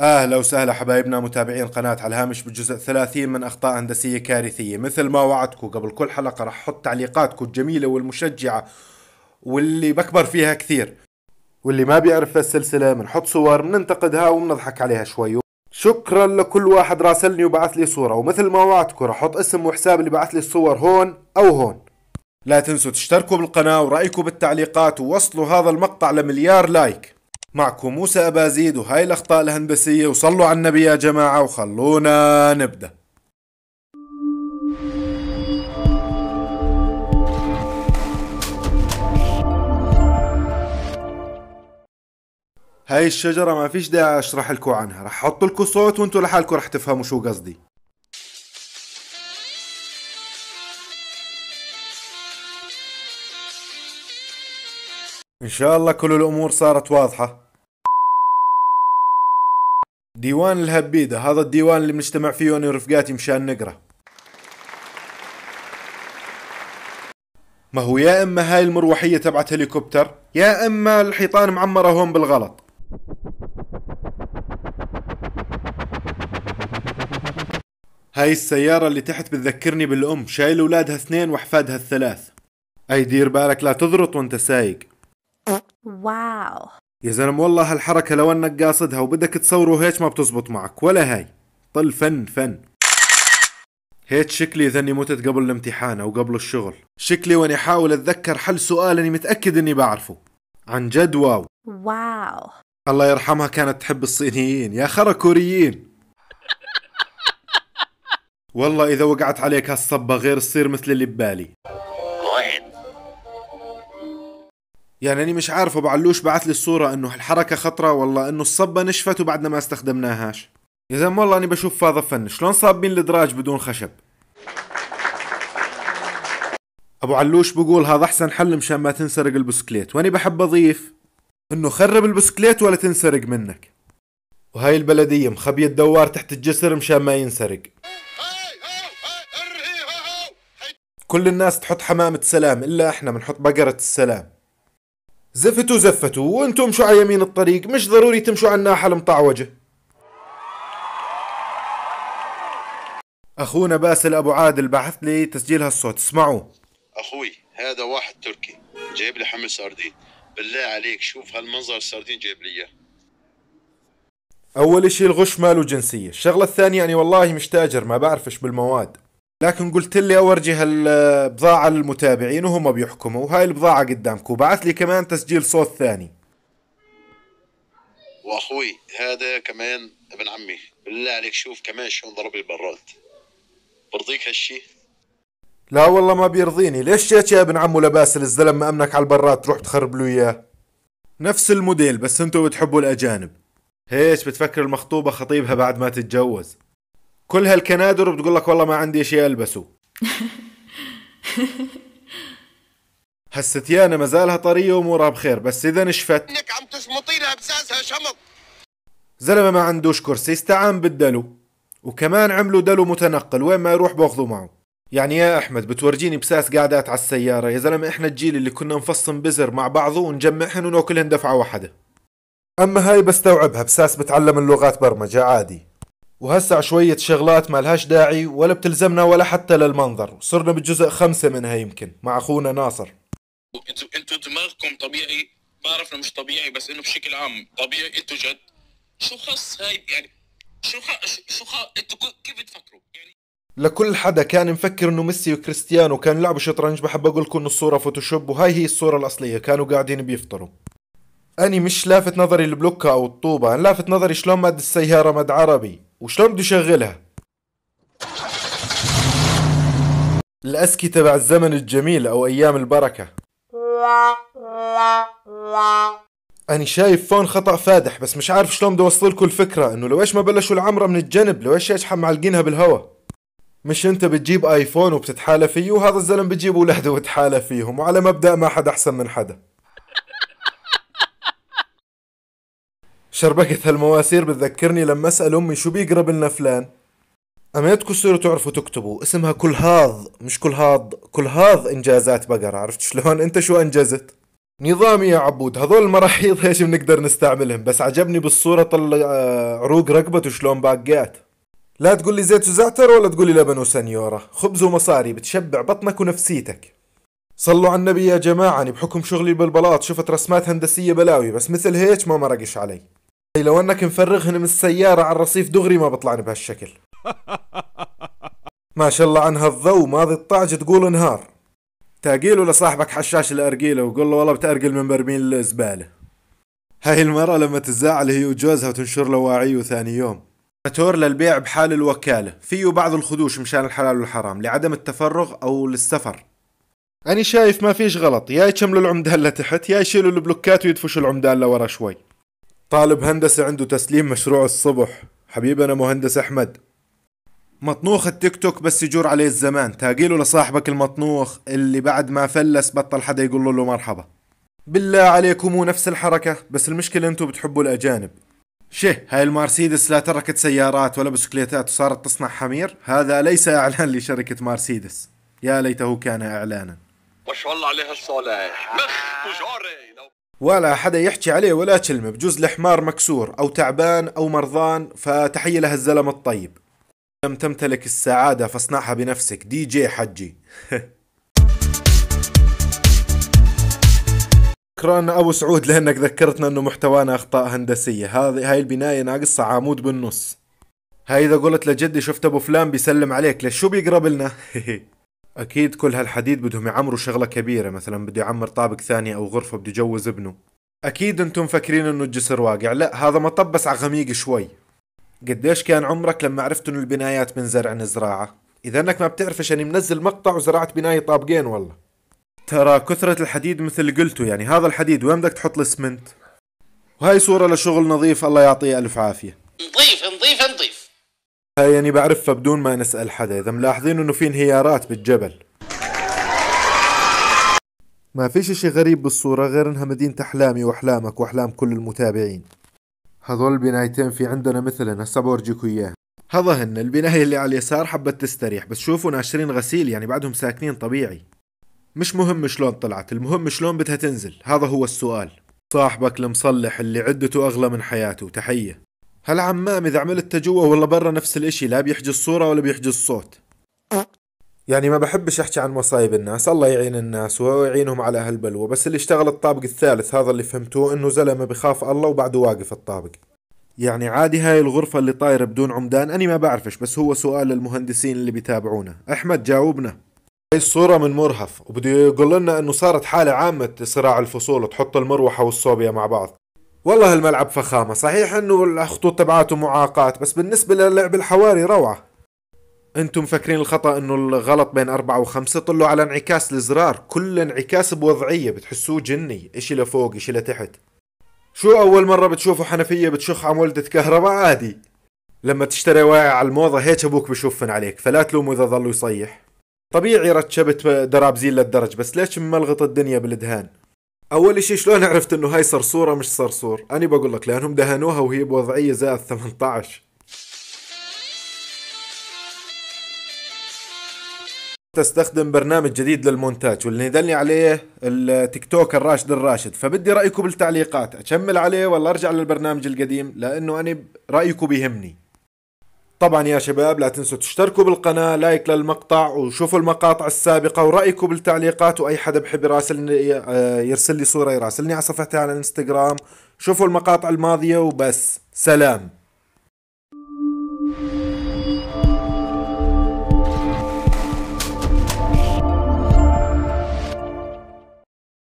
اهلا وسهلا حبايبنا متابعين قناة على الهامش بالجزء 30 من اخطاء هندسية كارثية مثل ما وعدتكم قبل كل حلقة راح احط تعليقاتكم الجميلة والمشجعة واللي بكبر فيها كثير واللي ما بيعرف السلسلة بنحط صور بننتقدها وبنضحك عليها شوي شكرا لكل واحد راسلني وبعث لي صورة ومثل ما وعدتكم راح احط اسم وحساب اللي بعث لي الصور هون او هون لا تنسوا تشتركوا بالقناة ورأيكم بالتعليقات ووصلوا هذا المقطع لمليار لايك معكم موسى أبا زيد وهاي الأخطاء الهندسية وصلوا على النبي يا جماعة وخلونا نبدأ هاي الشجرة ما فيش داعي اشرح لكم عنها رح احط لكم صوت وانتم لحالكم رح تفهموا شو قصدي إن شاء الله كل الأمور صارت واضحة ديوان الهبيدة هذا الديوان اللي بنجتمع فيه أنا ورفقاتي مشان نقرأ ما هو يا إما هاي المروحية تبعت هليكوبتر يا إما الحيطان معمرة هون بالغلط هاي السيارة اللي تحت بتذكرني بالأم شايل أولادها اثنين وأحفادها الثلاث أي دير بالك لا تضرط وانت سايق واو يا زلمه والله هالحركه لو انك قاصدها وبدك تصوره هيك ما بتزبط معك ولا هاي طل فن فن هيك شكلي اذا اني متت قبل الامتحان او قبل الشغل شكلي واني احاول اتذكر حل سؤال اني متاكد اني بعرفه عن جد واو واو الله يرحمها كانت تحب الصينيين يا خرا كوريين والله اذا وقعت عليك هالصبه غير تصير مثل اللي ببالي يعني أنا مش عارف أبو علوش بعث لي الصورة إنه الحركة خطرة والله إنه الصبة نشفت وبعدنا ما استخدمناهاش يا زلمة والله أنا بشوف فاضي فن شلون صابين الدراج بدون خشب أبو علوش بقول هذا أحسن حل مشان ما تنسرق البسكليت وأنا بحب أضيف إنه خرب البسكليت ولا تنسرق منك وهاي البلدية مخبية الدوار تحت الجسر مشان ما ينسرق كل الناس تحط حمامة سلام إلا إحنا بنحط بقرة السلام زفتوا زفتوا وانتم مشوا على يمين الطريق مش ضروري تمشوا على الناحية المطعوجة أخونا باسل أبو عادل بعث لي تسجيل هالصوت اسمعوه أخوي هذا واحد تركي جايب لي حمل سردين بالله عليك شوف هالمنظر السردين جايب لي إياه أول إشي الغش ماله جنسية الشغلة الثانية أني يعني والله مش تاجر ما بعرفش بالمواد لكن قلت لي اورجي هالبضاعه للمتابعين وهم بيحكموا وهاي البضاعه قدامكم وبعث لي كمان تسجيل صوت ثاني واخوي هذا كمان ابن عمي بالله عليك شوف كمان شلون ضرب البراد برضيك هالشي لا والله ما بيرضيني ليش جيت يا ابن عمو لباسل الزلم امنك على البراد تروح تخرب له اياه نفس الموديل بس انتم بتحبوا الاجانب هيش بتفكر المخطوبة خطيبها بعد ما تتجوز كل هالكنادر بتقول لك والله ما عندي شيء البسه هالستيانه ما زالها طريه وامورها بخير بس اذا نشفت انك عم لها بساسها شمط زلمه ما عندوش كرسي استعان بالدلو وكمان عملوا دلو متنقل وين ما يروح باخذه معه يعني يا احمد بتورجيني بساس قاعدات على السياره يا زلمه احنا الجيل اللي كنا نفصم بزر مع بعضه ونجمعهن وناكلهن دفعه واحده اما هاي بستوعبها بساس بتعلم اللغات برمجه عادي وهسع شوية شغلات ما لهاش داعي ولا بتلزمنا ولا حتى للمنظر صرنا بالجزء خمسة منها يمكن مع أخونا ناصر انتوا انتوا دماغكم طبيعي بعرف انه مش طبيعي بس انه بشكل عام طبيعي انتوا جد شو خص هاي يعني شو خص شو خص انتوا كيف بتفكروا يعني لكل حدا كان مفكر انه ميسي وكريستيانو كانوا لعبوا شطرنج بحب اقول لكم انه الصوره فوتوشوب وهاي هي الصوره الاصليه كانوا قاعدين بيفطروا اني مش لافت نظري البلوكة او الطوبة انا لافت نظري شلون مد السيارة مد عربي وشلون بده يشغلها الأسكي تبع الزمن الجميل أو أيام البركة أنا شايف فون خطأ فادح بس مش عارف شلون بدي أوصل لكم الفكرة إنه لو إيش ما بلشوا العمرة من الجنب لو إيش إيش معلقينها بالهوا مش انت بتجيب ايفون وبتتحالى فيه وهذا الزلم بتجيب ولاده وتحالى فيهم وعلى مبدأ ما حد احسن من حدا شربكة هالمواسير بتذكرني لما اسأل امي شو بيقرب لنا فلان أما تصيروا تعرفوا تكتبوا اسمها كل هاض مش كل هاض كل هاض انجازات بقرة عرفت شلون انت شو انجزت نظامي يا عبود هذول المراحيض ايش بنقدر نستعملهم بس عجبني بالصورة طلع آه، عروق رقبته شلون باقات لا تقول لي زيت وزعتر ولا تقول لي لبن وسنيورة خبز ومصاري بتشبع بطنك ونفسيتك صلوا على النبي يا جماعة أنا بحكم شغلي بالبلاط شفت رسمات هندسية بلاوي بس مثل هيك ما مرقش علي اي لو انك مفرغهن من السيارة على الرصيف دغري ما بطلعن بهالشكل ما شاء الله عن هالضو ماضي الطعج تقول نهار تاقيله لصاحبك حشاش الارجيله وقول له والله بتارجل من برميل الزباله هاي المرة لما تزعل هي وجوزها وتنشر له واعيه ثاني يوم فاتور للبيع بحال الوكالة فيه بعض الخدوش مشان الحلال والحرام لعدم التفرغ أو للسفر أنا شايف ما فيش غلط يا يشملوا العمدان لتحت يا يشيلوا البلوكات ويدفشوا العمدان لورا شوي طالب هندسة عنده تسليم مشروع الصبح حبيبي أنا مهندس أحمد مطنوخ التيك توك بس يجور عليه الزمان تاقيله لصاحبك المطنوخ اللي بعد ما فلس بطل حدا يقول له مرحبا بالله عليكم مو نفس الحركة بس المشكلة انتم بتحبوا الأجانب شه هاي المرسيدس لا تركت سيارات ولا بسكليتات وصارت تصنع حمير هذا ليس إعلان لشركة مرسيدس يا ليته كان إعلانا ما شاء الله عليها الصالح مخ وجاري ولا حدا يحكي عليه ولا كلمة بجوز الحمار مكسور أو تعبان أو مرضان فتحية له الزلم الطيب لم تمتلك السعادة فاصنعها بنفسك دي جي حجي شكرا ابو سعود لانك ذكرتنا انه محتوانا اخطاء هندسيه هذه هاي البنايه ناقصه عمود بالنص هاي اذا قلت لجدي شفت ابو فلان بيسلم عليك ليش شو بيقرب لنا اكيد كل هالحديد بدهم يعمروا شغله كبيره مثلا بده يعمر طابق ثاني او غرفه بده يجوز ابنه اكيد انتم مفكرين انه الجسر واقع لا هذا مطب بس على غميق شوي قديش كان عمرك لما عرفت انه البنايات من زرع زراعه اذا انك ما بتعرفش اني منزل مقطع وزرعت بنايه طابقين والله ترى كثرة الحديد مثل قلتوا يعني هذا الحديد وين بدك تحط الاسمنت وهاي صورة لشغل نظيف الله يعطيه ألف عافية نظيف هاي يعني بعرفها بدون ما نسأل حدا إذا ملاحظين إنه في انهيارات بالجبل ما فيش اشي غريب بالصورة غير انها مدينة احلامي واحلامك واحلام كل المتابعين هذول البنايتين في عندنا مثلنا هسا بورجيكو إياه هذا هن البناية اللي على اليسار حبت تستريح بس شوفوا ناشرين غسيل يعني بعدهم ساكنين طبيعي مش مهم شلون طلعت المهم شلون بدها تنزل هذا هو السؤال صاحبك المصلح اللي عدته أغلى من حياته تحية هالعمام اذا عملتها جوا ولا برا نفس الاشي لا بيحجي الصورة ولا بيحجي الصوت يعني ما بحبش احكي عن مصايب الناس الله يعين الناس ويعينهم على هالبلوة بس اللي اشتغل الطابق الثالث هذا اللي فهمتوه انه زلمة بخاف الله وبعده واقف الطابق يعني عادي هاي الغرفة اللي طايرة بدون عمدان أنا ما بعرفش بس هو سؤال للمهندسين اللي بيتابعونا أحمد جاوبنا هاي الصورة من مرهف وبده يقول لنا أنه صارت حالة عامة صراع الفصول تحط المروحة والصوبيا مع بعض والله الملعب فخامة صحيح انه الخطوط تبعاته معاقات بس بالنسبة للعب الحواري روعة انتم مفكرين الخطأ انه الغلط بين أربعة وخمسة طلوا على انعكاس الزرار كل انعكاس بوضعية بتحسوه جني اشي لفوق اشي لتحت شو اول مرة بتشوفوا حنفية بتشخ عم ولدة كهرباء عادي لما تشتري واعي على الموضة هيك ابوك بشوفن عليك فلا تلومه اذا ظلوا يصيح طبيعي رتشبت درابزين للدرج بس ليش ملغط الدنيا بالدهان اول شيء شلون عرفت انه هاي صرصوره مش صرصور انا بقول لك لانهم دهنوها وهي بوضعيه زائد 18 تستخدم برنامج جديد للمونتاج واللي يدلني عليه التيك توكر راشد الراشد فبدي رايكم بالتعليقات اكمل عليه ولا ارجع للبرنامج القديم لانه انا رايكم بيهمني طبعا يا شباب لا تنسوا تشتركوا بالقناة لايك للمقطع وشوفوا المقاطع السابقة ورأيكم بالتعليقات وأي حدا بحب يراسلني آه، يرسل لي صورة يراسلني على صفحتي على الانستغرام شوفوا المقاطع الماضية وبس سلام